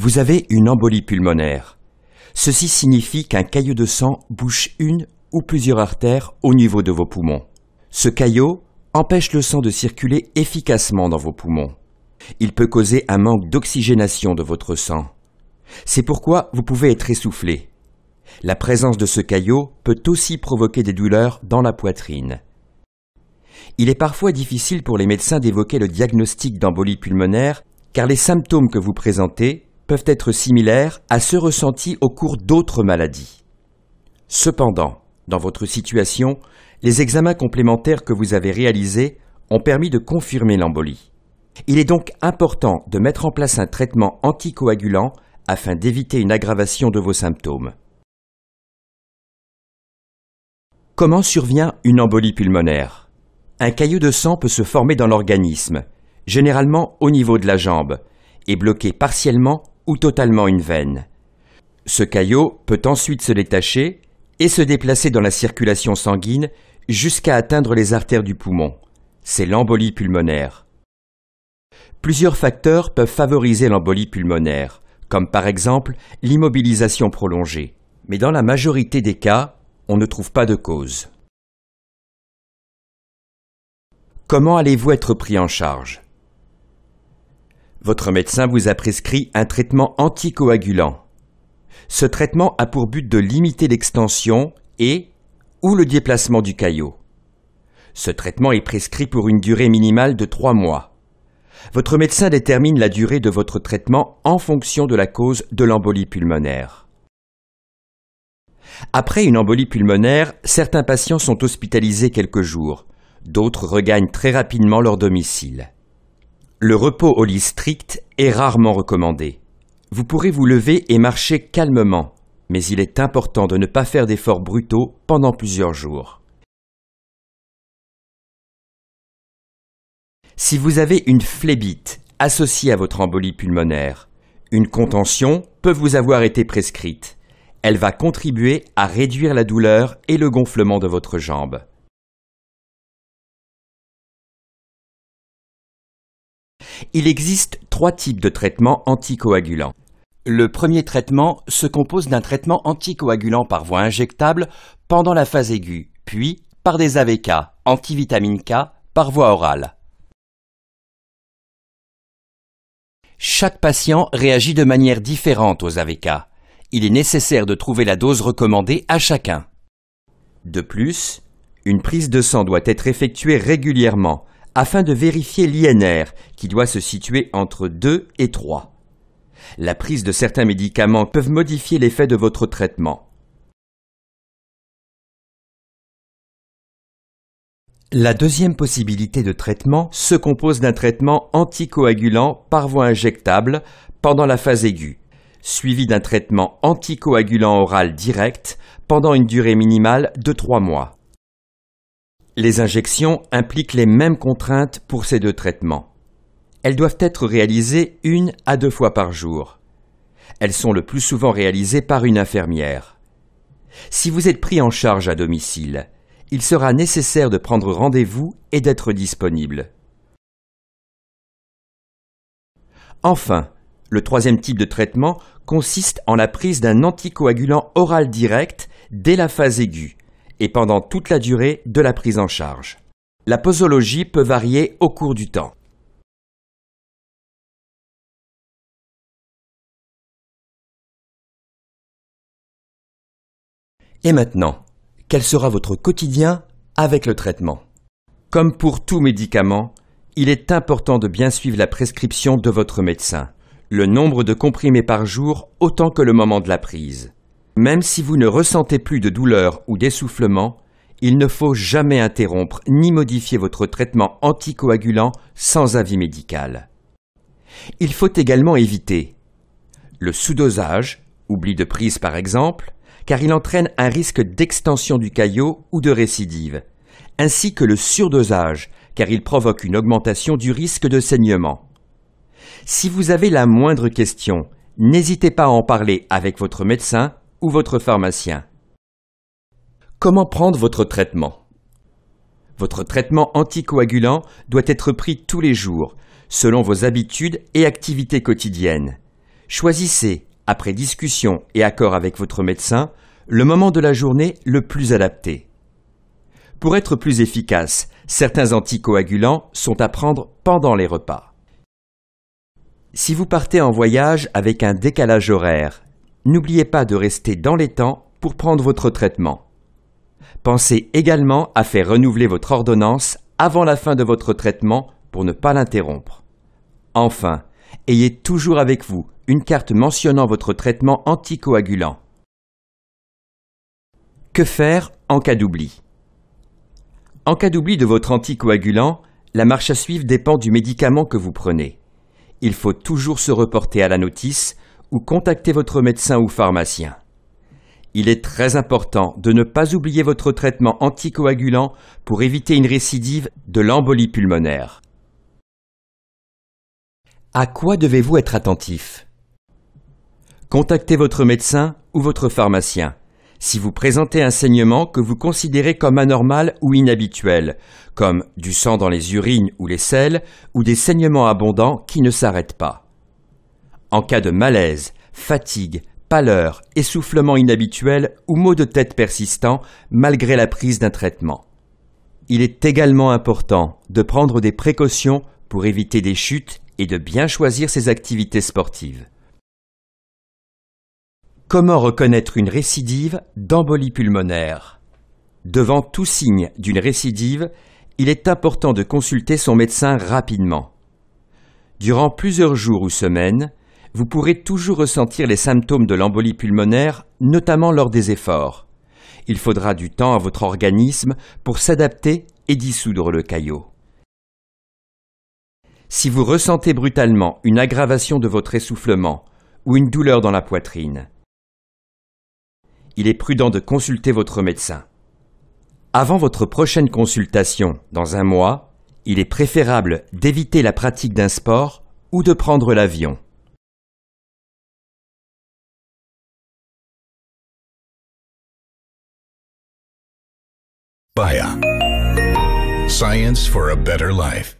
Vous avez une embolie pulmonaire. Ceci signifie qu'un caillot de sang bouche une ou plusieurs artères au niveau de vos poumons. Ce caillot empêche le sang de circuler efficacement dans vos poumons. Il peut causer un manque d'oxygénation de votre sang. C'est pourquoi vous pouvez être essoufflé. La présence de ce caillot peut aussi provoquer des douleurs dans la poitrine. Il est parfois difficile pour les médecins d'évoquer le diagnostic d'embolie pulmonaire car les symptômes que vous présentez peuvent être similaires à ceux ressentis au cours d'autres maladies. Cependant, dans votre situation, les examens complémentaires que vous avez réalisés ont permis de confirmer l'embolie. Il est donc important de mettre en place un traitement anticoagulant afin d'éviter une aggravation de vos symptômes. Comment survient une embolie pulmonaire Un caillot de sang peut se former dans l'organisme, généralement au niveau de la jambe, et bloquer partiellement ou totalement une veine. Ce caillot peut ensuite se détacher et se déplacer dans la circulation sanguine jusqu'à atteindre les artères du poumon. C'est l'embolie pulmonaire. Plusieurs facteurs peuvent favoriser l'embolie pulmonaire, comme par exemple l'immobilisation prolongée. Mais dans la majorité des cas, on ne trouve pas de cause. Comment allez-vous être pris en charge votre médecin vous a prescrit un traitement anticoagulant. Ce traitement a pour but de limiter l'extension et ou le déplacement du caillot. Ce traitement est prescrit pour une durée minimale de 3 mois. Votre médecin détermine la durée de votre traitement en fonction de la cause de l'embolie pulmonaire. Après une embolie pulmonaire, certains patients sont hospitalisés quelques jours, d'autres regagnent très rapidement leur domicile. Le repos au lit strict est rarement recommandé. Vous pourrez vous lever et marcher calmement, mais il est important de ne pas faire d'efforts brutaux pendant plusieurs jours. Si vous avez une phlébite associée à votre embolie pulmonaire, une contention peut vous avoir été prescrite. Elle va contribuer à réduire la douleur et le gonflement de votre jambe. Il existe trois types de traitements anticoagulants. Le premier traitement se compose d'un traitement anticoagulant par voie injectable pendant la phase aiguë, puis par des AVK, antivitamine K, par voie orale. Chaque patient réagit de manière différente aux AVK. Il est nécessaire de trouver la dose recommandée à chacun. De plus, une prise de sang doit être effectuée régulièrement afin de vérifier l'INR, qui doit se situer entre 2 et 3. La prise de certains médicaments peuvent modifier l'effet de votre traitement. La deuxième possibilité de traitement se compose d'un traitement anticoagulant par voie injectable pendant la phase aiguë, suivi d'un traitement anticoagulant oral direct pendant une durée minimale de 3 mois. Les injections impliquent les mêmes contraintes pour ces deux traitements. Elles doivent être réalisées une à deux fois par jour. Elles sont le plus souvent réalisées par une infirmière. Si vous êtes pris en charge à domicile, il sera nécessaire de prendre rendez-vous et d'être disponible. Enfin, le troisième type de traitement consiste en la prise d'un anticoagulant oral direct dès la phase aiguë et pendant toute la durée de la prise en charge. La posologie peut varier au cours du temps. Et maintenant, quel sera votre quotidien avec le traitement Comme pour tout médicament, il est important de bien suivre la prescription de votre médecin, le nombre de comprimés par jour autant que le moment de la prise. Même si vous ne ressentez plus de douleur ou d'essoufflement, il ne faut jamais interrompre ni modifier votre traitement anticoagulant sans avis médical. Il faut également éviter le sous-dosage, oubli de prise par exemple, car il entraîne un risque d'extension du caillot ou de récidive, ainsi que le surdosage, car il provoque une augmentation du risque de saignement. Si vous avez la moindre question, n'hésitez pas à en parler avec votre médecin ou votre pharmacien. Comment prendre votre traitement Votre traitement anticoagulant doit être pris tous les jours, selon vos habitudes et activités quotidiennes. Choisissez, après discussion et accord avec votre médecin, le moment de la journée le plus adapté. Pour être plus efficace, certains anticoagulants sont à prendre pendant les repas. Si vous partez en voyage avec un décalage horaire, n'oubliez pas de rester dans les temps pour prendre votre traitement. Pensez également à faire renouveler votre ordonnance avant la fin de votre traitement pour ne pas l'interrompre. Enfin, ayez toujours avec vous une carte mentionnant votre traitement anticoagulant. Que faire en cas d'oubli En cas d'oubli de votre anticoagulant, la marche à suivre dépend du médicament que vous prenez. Il faut toujours se reporter à la notice ou contactez votre médecin ou pharmacien. Il est très important de ne pas oublier votre traitement anticoagulant pour éviter une récidive de l'embolie pulmonaire. À quoi devez-vous être attentif Contactez votre médecin ou votre pharmacien si vous présentez un saignement que vous considérez comme anormal ou inhabituel, comme du sang dans les urines ou les selles, ou des saignements abondants qui ne s'arrêtent pas. En cas de malaise, fatigue, pâleur, essoufflement inhabituel ou maux de tête persistants malgré la prise d'un traitement. Il est également important de prendre des précautions pour éviter des chutes et de bien choisir ses activités sportives. Comment reconnaître une récidive d'embolie pulmonaire Devant tout signe d'une récidive, il est important de consulter son médecin rapidement. Durant plusieurs jours ou semaines, vous pourrez toujours ressentir les symptômes de l'embolie pulmonaire, notamment lors des efforts. Il faudra du temps à votre organisme pour s'adapter et dissoudre le caillot. Si vous ressentez brutalement une aggravation de votre essoufflement ou une douleur dans la poitrine, il est prudent de consulter votre médecin. Avant votre prochaine consultation, dans un mois, il est préférable d'éviter la pratique d'un sport ou de prendre l'avion. Science for a better life.